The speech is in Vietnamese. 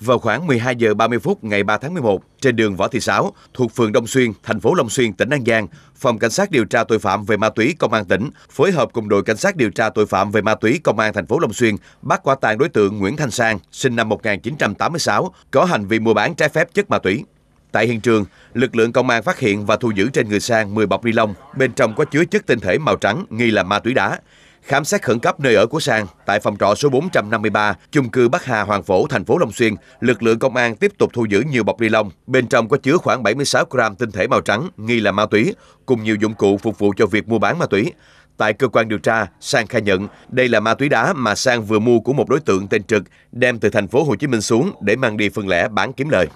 Vào khoảng 12 giờ 30 phút ngày 3 tháng 11, trên đường Võ Thị Sáu, thuộc phường Đông Xuyên, thành phố Long Xuyên, tỉnh An Giang, Phòng Cảnh sát điều tra tội phạm về ma túy Công an tỉnh phối hợp cùng đội Cảnh sát điều tra tội phạm về ma túy Công an thành phố Long Xuyên bắt quả tang đối tượng Nguyễn Thanh Sang, sinh năm 1986, có hành vi mua bán trái phép chất ma túy. Tại hiện trường, lực lượng công an phát hiện và thu giữ trên người Sang 10 bọc ni lông, bên trong có chứa chất tinh thể màu trắng nghi là ma túy đá khám xét khẩn cấp nơi ở của Sang tại phòng trọ số 453, chung cư Bắc Hà Hoàng Phổ, thành phố Long Xuyên, lực lượng công an tiếp tục thu giữ nhiều bọc ni lông, bên trong có chứa khoảng 76 gram tinh thể màu trắng nghi là ma túy cùng nhiều dụng cụ phục vụ cho việc mua bán ma túy. Tại cơ quan điều tra, Sang khai nhận đây là ma túy đá mà Sang vừa mua của một đối tượng tên Trực đem từ thành phố Hồ Chí Minh xuống để mang đi phân lẻ bán kiếm lời.